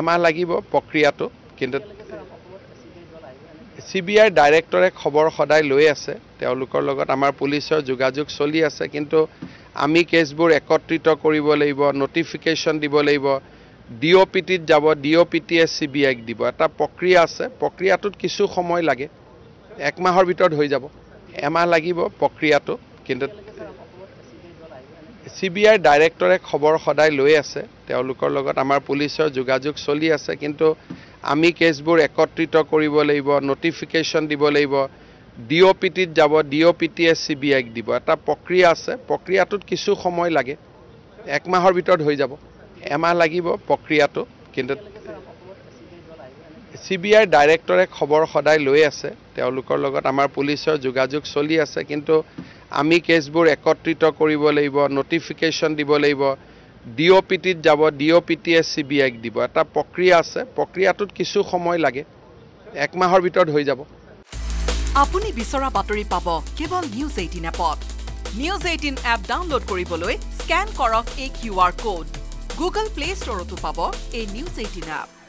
এমাহ লাগিব প্ৰক্ৰিয়াটো কিন্তু চি বি আইৰ ডাইৰেক্টৰে খবৰ সদায় লৈ আছে তেওঁলোকৰ লগত আমাৰ পুলিচৰ যোগাযোগ চলি আছে কিন্তু আমি কেছবোৰ একত্ৰিত কৰিব লাগিব ন'টিফিকেশ্যন দিব লাগিব ডি অ' পি টিত যাব ডি অ' পি টিয়ে চি বি আইক দিব এটা প্ৰক্ৰিয়া আছে প্ৰক্ৰিয়াটোত কিছু সময় লাগে এক মাহৰ ভিতৰত হৈ যাব এমাহ লাগিব প্ৰক্ৰিয়াটো কিন্তু চি বি আইৰ ডাইৰেক্টৰে খবৰ সদায় লৈ আছে তেওঁলোকৰ লগত আমাৰ পুলিচৰ যোগাযোগ চলি আছে কিন্তু আমি কেছবোৰ একত্ৰিত কৰিব লাগিব নটিফিকেশ্যন দিব লাগিব ডি অ' পি টিত যাব ডি অ' পি টিয়ে চি বি আইক দিব এটা প্ৰক্ৰিয়া আছে প্ৰক্ৰিয়াটোত কিছু সময় লাগে এক মাহৰ ভিতৰত হৈ যাব এমাহ লাগিব প্ৰক্ৰিয়াটো কিন্তু চি বি আইৰ ডাইৰেক্টৰে খবৰ সদায় লৈ আছে তেওঁলোকৰ লগত আমাৰ পুলিচৰ যোগাযোগ চলি আছে কিন্তু আমি কেছবোৰ একত্ৰিত কৰিব লাগিব নটিফিকেশ্যন দিব লাগিব ডি অ' পি টিত যাব ডি অ' পি টি এ চি বি আইক দিব এটা প্ৰক্ৰিয়া আছে প্ৰক্ৰিয়াটোত কিছু সময় লাগে এক মাহৰ ভিতৰত হৈ যাব আপুনি বিচৰা বাতৰি পাব কেৱল নিউজ এইটিন এপত নিউজ এইটিন এপ ডাউনলোড কৰিবলৈ স্কেন কৰক এই Q R code Google Play ষ্টৰতো পাব এই নিউজ এইটিন এপ